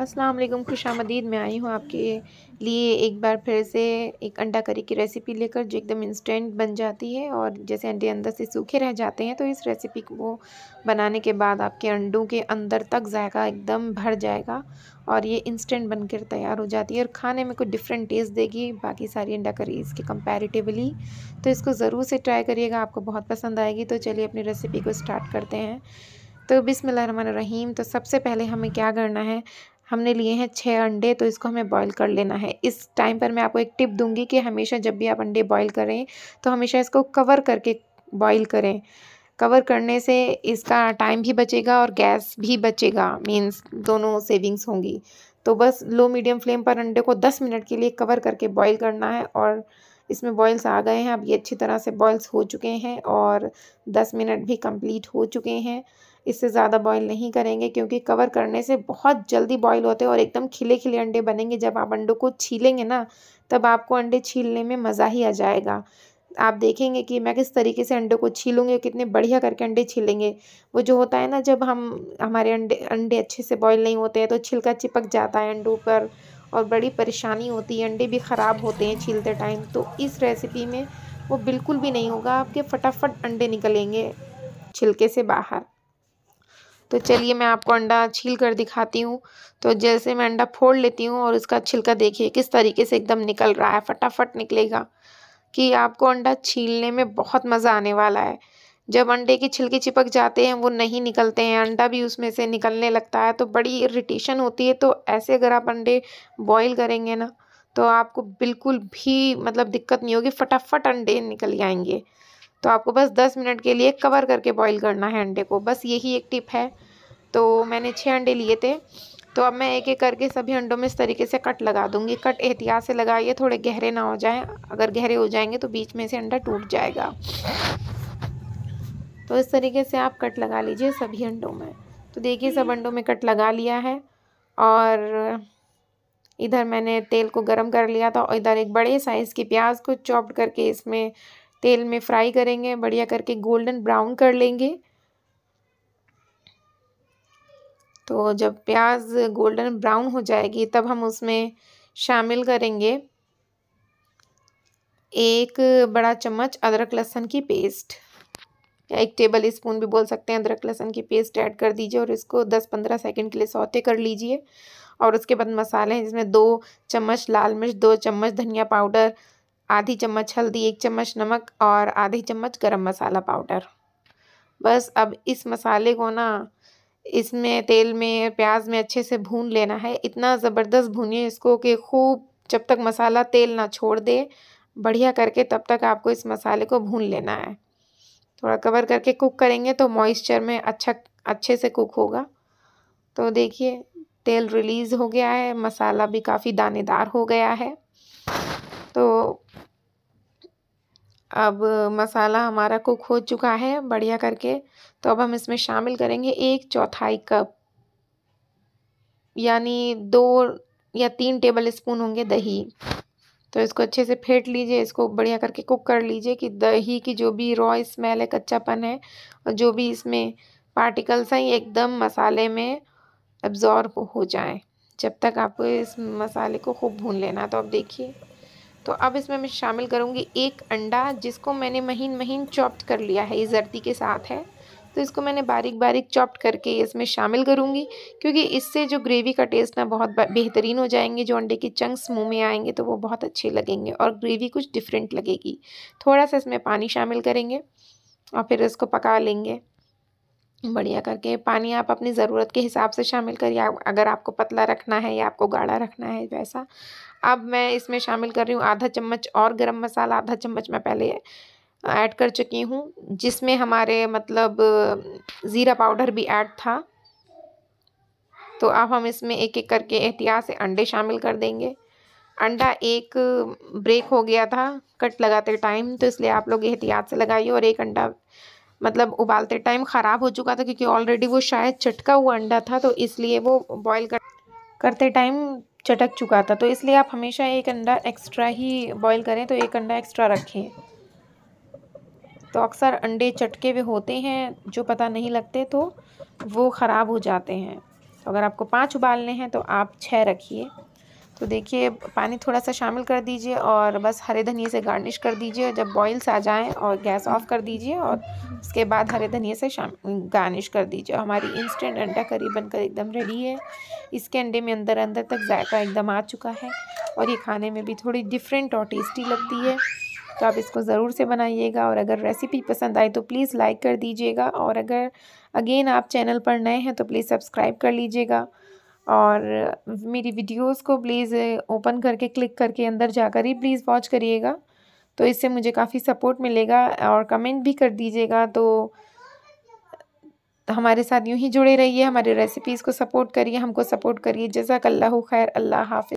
अस्सलाम खुश आमदीद मैं आई हूँ आपके लिए एक बार फिर से एक अंडा करी की रेसिपी लेकर जो एकदम इंस्टेंट बन जाती है और जैसे अंडे अंदर से सूखे रह जाते हैं तो इस रेसिपी को बनाने के बाद आपके अंडों के अंदर तक जायका एकदम भर जाएगा और ये इंस्टेंट बनकर तैयार हो जाती है और खाने में कुछ डिफरेंट टेस्ट देगी बाकी सारी अंडा करी इसके कंपेरेटिवली तो इसको ज़रूर से ट्राई करिएगा आपको बहुत पसंद आएगी तो चलिए अपनी रेसिपी को स्टार्ट करते हैं तो रहीम तो सबसे पहले हमें क्या करना है हमने लिए हैं छः अंडे तो इसको हमें बॉईल कर लेना है इस टाइम पर मैं आपको एक टिप दूंगी कि हमेशा जब भी आप अंडे बॉईल करें तो हमेशा इसको कवर करके बॉईल करें कवर करने से इसका टाइम भी बचेगा और गैस भी बचेगा मीन्स दोनों सेविंग्स होंगी तो बस लो मीडियम फ्लेम पर अंडे को दस मिनट के लिए कवर करके बॉयल करना है और इसमें बॉयल्स आ गए हैं अब ये अच्छी तरह से बॉयल्स हो चुके हैं और 10 मिनट भी कंप्लीट हो चुके हैं इससे ज़्यादा बॉयल नहीं करेंगे क्योंकि कवर करने से बहुत जल्दी बॉयल होते हैं और एकदम खिले खिले अंडे बनेंगे जब आप अंडों को छीलेंगे ना तब आपको अंडे छीलने में मज़ा ही आ जाएगा आप देखेंगे कि मैं किस तरीके से अंडों को छीलूँगी और कितने बढ़िया करके अंडे छीलेंगे वो जो होता है ना जब हम हमारे अंडे अंडे अच्छे से बॉयल नहीं होते हैं तो छिलका चिपक जाता है अंडों पर और बड़ी परेशानी होती है अंडे भी ख़राब होते हैं छीलते टाइम तो इस रेसिपी में वो बिल्कुल भी नहीं होगा आपके फटाफट अंडे निकलेंगे छिलके से बाहर तो चलिए मैं आपको अंडा छील कर दिखाती हूँ तो जैसे मैं अंडा फोड़ लेती हूँ और उसका छिलका देखिए किस तरीके से एकदम निकल रहा है फटाफट निकलेगा कि आपको अंडा छीलने में बहुत मज़ा आने वाला है जब अंडे के छिलके चिपक जाते हैं वो नहीं निकलते हैं अंडा भी उसमें से निकलने लगता है तो बड़ी इरिटेशन होती है तो ऐसे अगर आप अंडे बॉईल करेंगे ना तो आपको बिल्कुल भी मतलब दिक्कत नहीं होगी फटाफट अंडे निकल जाएंगे तो आपको बस दस मिनट के लिए कवर करके बॉईल करना है अंडे को बस यही एक टिप है तो मैंने छः अंडे लिए थे तो अब मैं एक एक करके सभी अंडों में इस तरीके से कट लगा दूंगी कट एहतियात से लगाइए थोड़े गहरे ना हो जाएं अगर गहरे हो जाएंगे तो बीच में से अंडा टूट जाएगा तो इस तरीके से आप कट लगा लीजिए सभी अंडों में तो देखिए सब अंडों में कट लगा लिया है और इधर मैंने तेल को गरम कर लिया था और इधर एक बड़े साइज़ की प्याज को चॉप्ड करके इसमें तेल में फ्राई करेंगे बढ़िया करके गोल्डन ब्राउन कर लेंगे तो जब प्याज गोल्डन ब्राउन हो जाएगी तब हम उसमें शामिल करेंगे एक बड़ा चम्मच अदरक लहसुन की पेस्ट या एक टेबल स्पून भी बोल सकते हैं अदरक लहसुन की पेस्ट ऐड कर दीजिए और इसको 10-15 सेकंड के लिए सौते कर लीजिए और उसके बाद मसाले हैं जिसमें दो चम्मच लाल मिर्च दो चम्मच धनिया पाउडर आधी चम्मच हल्दी एक चम्मच नमक और आधी चम्मच गरम मसाला पाउडर बस अब इस मसाले को ना इसमें तेल में प्याज में अच्छे से भून लेना है इतना ज़बरदस्त भूनिए इसको कि खूब जब तक मसाला तेल ना छोड़ दे बढ़िया करके तब तक आपको इस मसाले को भून लेना है थोड़ा कवर करके कुक करेंगे तो मॉइस्चर में अच्छा अच्छे से कुक होगा तो देखिए तेल रिलीज़ हो गया है मसाला भी काफ़ी दानेदार हो गया है तो अब मसाला हमारा कुक हो चुका है बढ़िया करके तो अब हम इसमें शामिल करेंगे एक चौथाई कप यानी दो या तीन टेबल स्पून होंगे दही तो इसको अच्छे से फेंट लीजिए इसको बढ़िया करके कुक कर लीजिए कि दही की जो भी रॉ स्मेल है कच्चापन है और जो भी इसमें पार्टिकल्स हैं ये एकदम मसाले में एब्जॉर्ब हो जाए जब तक आपको इस मसाले को खूब भून लेना तो अब देखिए तो अब इसमें मैं शामिल करूँगी एक अंडा जिसको मैंने महीन महीन चॉप्ड कर लिया है ये जर्दी के साथ है तो इसको मैंने बारीक बारीक चॉप्ड करके इसमें शामिल करूँगी क्योंकि इससे जो ग्रेवी का टेस्ट ना बहुत बेहतरीन हो जाएंगे जो अंडे के चंक्स मुँह में आएंगे तो वो बहुत अच्छे लगेंगे और ग्रेवी कुछ डिफरेंट लगेगी थोड़ा सा इसमें पानी शामिल करेंगे और फिर इसको पका लेंगे बढ़िया करके पानी आप अपनी ज़रूरत के हिसाब से शामिल करिए अगर आपको पतला रखना है या आपको गाढ़ा रखना है वैसा अब मैं इसमें शामिल कर रही हूँ आधा चम्मच और गरम मसाला आधा चम्मच मैं पहले ऐड कर चुकी हूँ जिसमें हमारे मतलब ज़ीरा पाउडर भी ऐड था तो अब हम इसमें एक एक करके एहतियात से अंडे शामिल कर देंगे अंडा एक ब्रेक हो गया था कट लगाते टाइम तो इसलिए आप लोग एहतियात से लगाइए और एक अंडा मतलब उबालते टाइम ख़राब हो चुका था क्योंकि ऑलरेडी वो शायद चटका हुआ अंडा था तो इसलिए वो बॉईल कर करते टाइम चटक चुका था तो इसलिए आप हमेशा एक अंडा एक्स्ट्रा ही बॉईल करें तो एक अंडा एक्स्ट्रा रखें तो अक्सर अंडे चटके हुए होते हैं जो पता नहीं लगते तो वो ख़राब हो जाते हैं तो अगर आपको पाँच उबालने हैं तो आप छः रखिए तो देखिए पानी थोड़ा सा शामिल कर दीजिए और बस हरे धनिए से गार्निश कर दीजिए जब बॉइल्स आ जाएँ और गैस ऑफ कर दीजिए और उसके बाद हरे धनिए से गार्निश कर दीजिए हमारी इंस्टेंट अंडा करी बनकर एकदम रेडी है इसके अंडे में अंदर अंदर तक जायका एकदम आ चुका है और ये खाने में भी थोड़ी डिफरेंट और टेस्टी लगती है तो आप इसको ज़रूर से बनाइएगा और अगर रेसिपी पसंद आए तो प्लीज़ लाइक कर दीजिएगा और अगर अगेन आप चैनल पर नए हैं तो प्लीज़ सब्सक्राइब कर लीजिएगा और मेरी वीडियोस को प्लीज़ ओपन करके क्लिक करके अंदर जाकर ही प्लीज़ वॉच करिएगा तो इससे मुझे काफ़ी सपोर्ट मिलेगा और कमेंट भी कर दीजिएगा तो हमारे साथ यूं ही जुड़े रहिए हमारे रेसिपीज़ को सपोर्ट करिए हमको सपोर्ट करिए जजाकल्ला खैर अल्लाह हाफ़ि